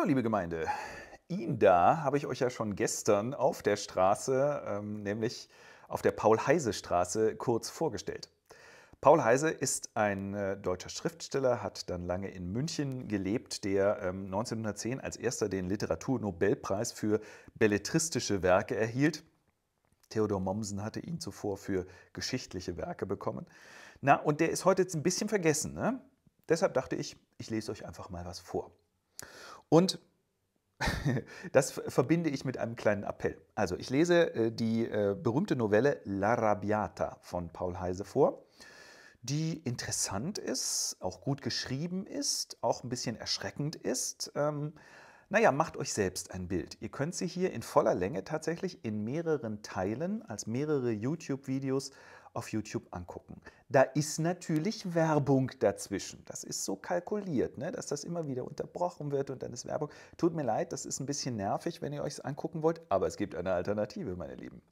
Hallo liebe Gemeinde, ihn da habe ich euch ja schon gestern auf der Straße, ähm, nämlich auf der Paul-Heise-Straße, kurz vorgestellt. Paul Heise ist ein äh, deutscher Schriftsteller, hat dann lange in München gelebt, der 1910 ähm, als erster den Literaturnobelpreis für belletristische Werke erhielt. Theodor Mommsen hatte ihn zuvor für geschichtliche Werke bekommen. Na, und der ist heute jetzt ein bisschen vergessen. Ne? Deshalb dachte ich, ich lese euch einfach mal was vor. Und das verbinde ich mit einem kleinen Appell. Also ich lese äh, die äh, berühmte Novelle La Rabbiata von Paul Heise vor, die interessant ist, auch gut geschrieben ist, auch ein bisschen erschreckend ist. Ähm, naja, macht euch selbst ein Bild. Ihr könnt sie hier in voller Länge tatsächlich in mehreren Teilen als mehrere YouTube-Videos auf YouTube angucken. Da ist natürlich Werbung dazwischen. Das ist so kalkuliert, ne? dass das immer wieder unterbrochen wird und dann ist Werbung. Tut mir leid, das ist ein bisschen nervig, wenn ihr euch es angucken wollt, aber es gibt eine Alternative, meine Lieben.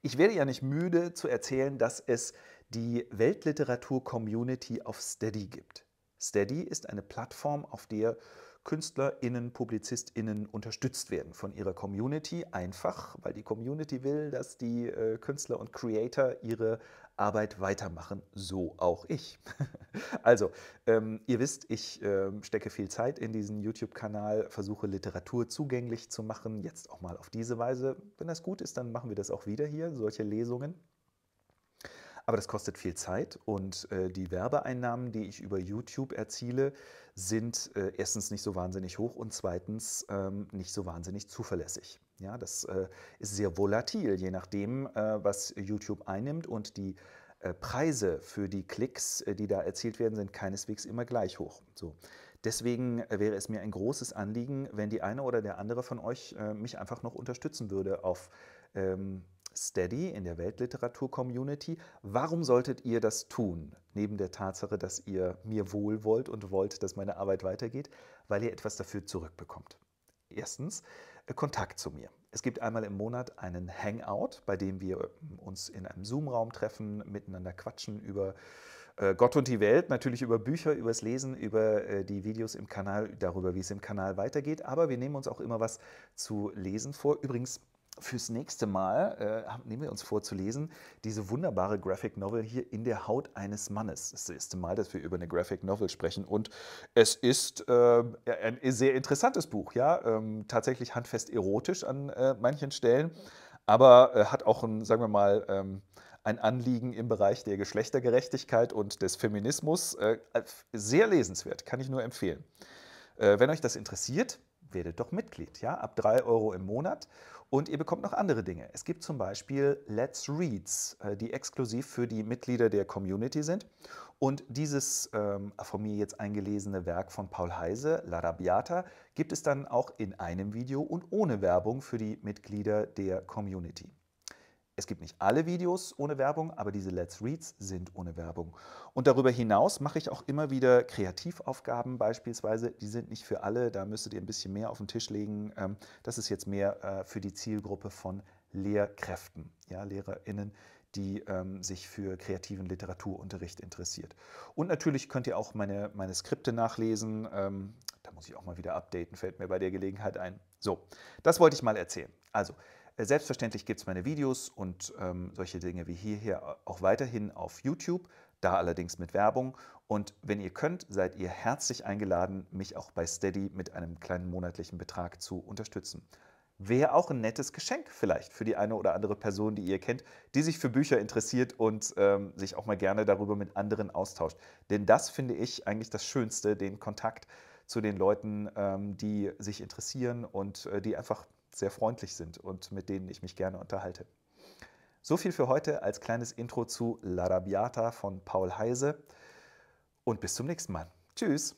Ich werde ja nicht müde zu erzählen, dass es die Weltliteratur-Community auf Steady gibt. Steady ist eine Plattform, auf der KünstlerInnen, PublizistInnen unterstützt werden von ihrer Community, einfach weil die Community will, dass die äh, Künstler und Creator ihre Arbeit weitermachen, so auch ich. also, ähm, ihr wisst, ich äh, stecke viel Zeit in diesen YouTube-Kanal, versuche Literatur zugänglich zu machen, jetzt auch mal auf diese Weise. Wenn das gut ist, dann machen wir das auch wieder hier, solche Lesungen. Aber das kostet viel Zeit und äh, die Werbeeinnahmen, die ich über YouTube erziele, sind äh, erstens nicht so wahnsinnig hoch und zweitens ähm, nicht so wahnsinnig zuverlässig. Ja, das äh, ist sehr volatil, je nachdem, äh, was YouTube einnimmt und die äh, Preise für die Klicks, äh, die da erzielt werden, sind keineswegs immer gleich hoch. So. Deswegen wäre es mir ein großes Anliegen, wenn die eine oder der andere von euch mich einfach noch unterstützen würde auf ähm, Steady in der Weltliteratur-Community. Warum solltet ihr das tun? Neben der Tatsache, dass ihr mir wohl wollt und wollt, dass meine Arbeit weitergeht, weil ihr etwas dafür zurückbekommt. Erstens, äh, Kontakt zu mir. Es gibt einmal im Monat einen Hangout, bei dem wir ähm, uns in einem Zoom-Raum treffen, miteinander quatschen über äh, Gott und die Welt, natürlich über Bücher, übers Lesen, über äh, die Videos im Kanal, darüber, wie es im Kanal weitergeht. Aber wir nehmen uns auch immer was zu lesen vor. Übrigens, fürs nächste Mal äh, nehmen wir uns vor zu lesen diese wunderbare Graphic Novel hier in der Haut eines Mannes. Das ist das erste Mal, dass wir über eine Graphic Novel sprechen und es ist äh, ein sehr interessantes Buch, ja, ähm, tatsächlich handfest erotisch an äh, manchen Stellen, aber äh, hat auch ein, sagen wir mal, ähm, ein Anliegen im Bereich der Geschlechtergerechtigkeit und des Feminismus. Äh, sehr lesenswert, kann ich nur empfehlen. Äh, wenn euch das interessiert, werdet doch Mitglied, ja, ab 3 Euro im Monat und ihr bekommt noch andere Dinge. Es gibt zum Beispiel Let's Reads, äh, die exklusiv für die Mitglieder der Community sind und dieses ähm, von mir jetzt eingelesene Werk von Paul Heise, La Rabiata, gibt es dann auch in einem Video und ohne Werbung für die Mitglieder der Community. Es gibt nicht alle Videos ohne Werbung, aber diese Let's Reads sind ohne Werbung. Und darüber hinaus mache ich auch immer wieder Kreativaufgaben beispielsweise. Die sind nicht für alle, da müsstet ihr ein bisschen mehr auf den Tisch legen. Ähm, das ist jetzt mehr äh, für die Zielgruppe von Lehrkräften, ja, LehrerInnen, die ähm, sich für kreativen Literaturunterricht interessiert. Und natürlich könnt ihr auch meine, meine Skripte nachlesen. Ähm, da muss ich auch mal wieder updaten, fällt mir bei der Gelegenheit ein. So, das wollte ich mal erzählen. Also, äh, selbstverständlich gibt es meine Videos und ähm, solche Dinge wie hier auch weiterhin auf YouTube, da allerdings mit Werbung. Und wenn ihr könnt, seid ihr herzlich eingeladen, mich auch bei Steady mit einem kleinen monatlichen Betrag zu unterstützen. Wäre auch ein nettes Geschenk vielleicht für die eine oder andere Person, die ihr kennt, die sich für Bücher interessiert und ähm, sich auch mal gerne darüber mit anderen austauscht. Denn das finde ich eigentlich das Schönste, den Kontakt zu den Leuten, ähm, die sich interessieren und äh, die einfach sehr freundlich sind und mit denen ich mich gerne unterhalte. So viel für heute als kleines Intro zu La Rabiata von Paul Heise und bis zum nächsten Mal. Tschüss!